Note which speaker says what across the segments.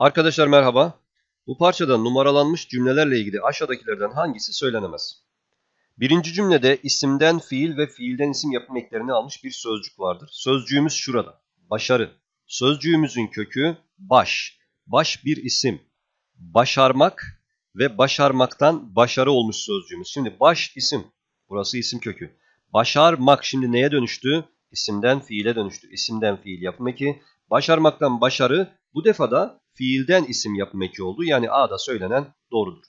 Speaker 1: Arkadaşlar merhaba. Bu parçada numaralanmış cümlelerle ilgili aşağıdakilerden hangisi söylenemez? Birinci cümlede isimden fiil ve fiilden isim yapım eklerini almış bir sözcük vardır. Sözcüğümüz şurada. Başarı. Sözcüğümüzün kökü baş. Baş bir isim. Başarmak ve başarmaktan başarı olmuş sözcüğümüz. Şimdi baş isim. Burası isim kökü. Başarmak şimdi neye dönüştü? İsimden fiile dönüştü. İsimden fiil yapım eki. Başarmaktan başarı bu defada fiilden isim yapım eki olduğu yani A'da söylenen doğrudur.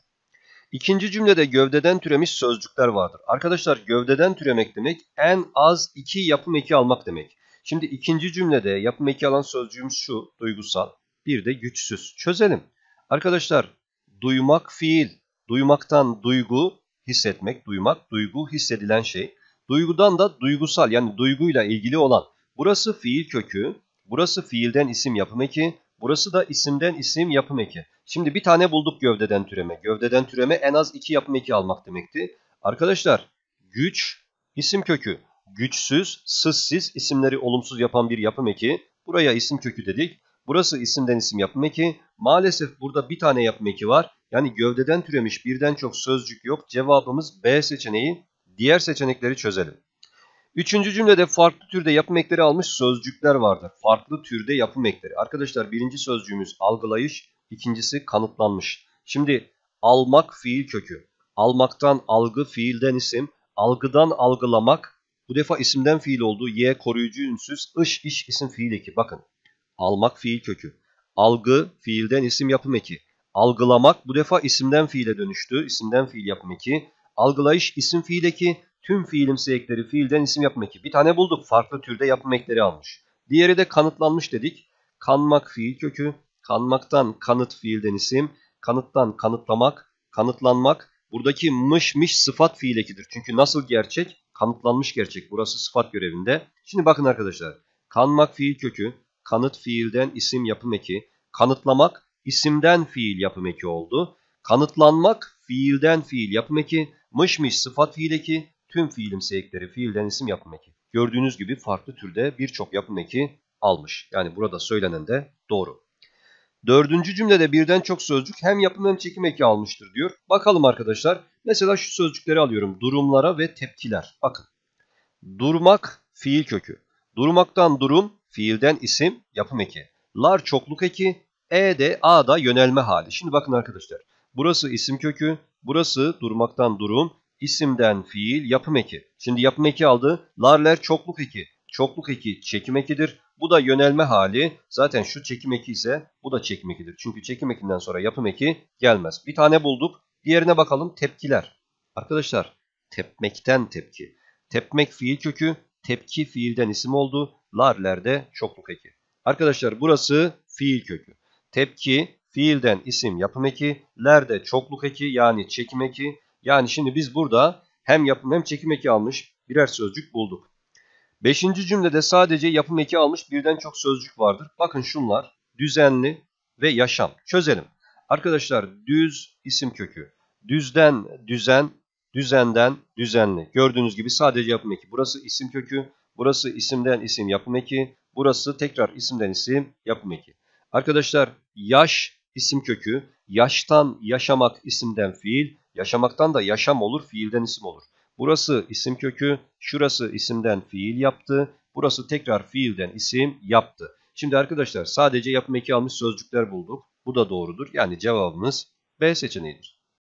Speaker 1: İkinci cümlede gövdeden türemiş sözcükler vardır. Arkadaşlar gövdeden türemek demek en az iki yapım eki almak demek. Şimdi ikinci cümlede yapım eki alan sözcüğümüz şu duygusal bir de güçsüz. Çözelim. Arkadaşlar duymak fiil, duymaktan duygu, hissetmek, duymak, duygu hissedilen şey. Duygudan da duygusal yani duyguyla ilgili olan. Burası fiil kökü, burası fiilden isim yapım eki, Burası da isimden isim yapım eki. Şimdi bir tane bulduk gövdeden türeme. Gövdeden türeme en az iki yapım eki almak demekti. Arkadaşlar güç isim kökü. Güçsüz, sızsız isimleri olumsuz yapan bir yapım eki. Buraya isim kökü dedik. Burası isimden isim yapım eki. Maalesef burada bir tane yapım eki var. Yani gövdeden türemiş birden çok sözcük yok. Cevabımız B seçeneği. Diğer seçenekleri çözelim. Üçüncü cümlede farklı türde yapım ekleri almış sözcükler vardır. Farklı türde yapım ekleri. Arkadaşlar birinci sözcüğümüz algılayış, ikincisi kanıtlanmış. Şimdi almak fiil kökü. Almaktan algı, fiilden isim, algıdan algılamak. Bu defa isimden fiil olduğu Y koruyucu ünsüz, ış iş isim fiil eki. Bakın almak fiil kökü. Algı fiilden isim yapım eki. Algılamak bu defa isimden fiile dönüştü. İsimden fiil yapım eki. Algılayış isim fiil eki. Tüm fiilimsi ekleri fiilden isim yapım eki. Bir tane bulduk. Farklı türde yapım ekleri almış. Diğeri de kanıtlanmış dedik. Kanmak fiil kökü. Kanmaktan kanıt fiilden isim. Kanıttan kanıtlamak. Kanıtlanmak. Buradaki mış miş sıfat fiil ekidir. Çünkü nasıl gerçek? Kanıtlanmış gerçek. Burası sıfat görevinde. Şimdi bakın arkadaşlar. Kanmak fiil kökü. Kanıt fiilden isim yapım eki. Kanıtlamak isimden fiil yapım eki oldu. Kanıtlanmak fiilden fiil yapım eki, mışmış sıfat fiil eki, tüm fiilimsi ekleri fiilden isim yapım eki. Gördüğünüz gibi farklı türde birçok yapım eki almış. Yani burada söylenen de doğru. Dördüncü cümlede birden çok sözcük hem yapım hem çekim eki almıştır diyor. Bakalım arkadaşlar. Mesela şu sözcükleri alıyorum. Durumlara ve tepkiler. Bakın. Durmak fiil kökü. Durmaktan durum, fiilden isim, yapım eki. Lar çokluk eki, e de a da yönelme hali. Şimdi bakın arkadaşlar. Burası isim kökü, burası durmaktan durum, İsimden fiil yapım eki. Şimdi yapım eki aldı. Larler çokluk eki. Çokluk eki çekim ekidir. Bu da yönelme hali. Zaten şu çekim eki ise bu da çekim ekidir. Çünkü çekim ekinden sonra yapım eki gelmez. Bir tane bulduk. Diğerine bakalım tepkiler. Arkadaşlar tepmekten tepki. Tepmek fiil kökü, tepki fiilden isim oldu. Larlerde çokluk eki. Arkadaşlar burası fiil kökü. Tepki fiilden isim yapım eki, lerde çokluk eki yani çekim eki. Yani şimdi biz burada hem yapım hem çekim eki almış birer sözcük bulduk. Beşinci cümlede sadece yapım eki almış birden çok sözcük vardır. Bakın şunlar düzenli ve yaşam. Çözelim. Arkadaşlar düz isim kökü. Düzden düzen, düzenden düzenli. Gördüğünüz gibi sadece yapım eki. Burası isim kökü, burası isimden isim yapım eki, burası tekrar isimden isim yapım eki. Arkadaşlar yaş isim kökü, yaştan yaşamak isimden fiil, Yaşamaktan da yaşam olur, fiilden isim olur. Burası isim kökü, şurası isimden fiil yaptı, burası tekrar fiilden isim yaptı. Şimdi arkadaşlar sadece yapım eki almış sözcükler bulduk. Bu da doğrudur. Yani cevabımız B seçeneğidir.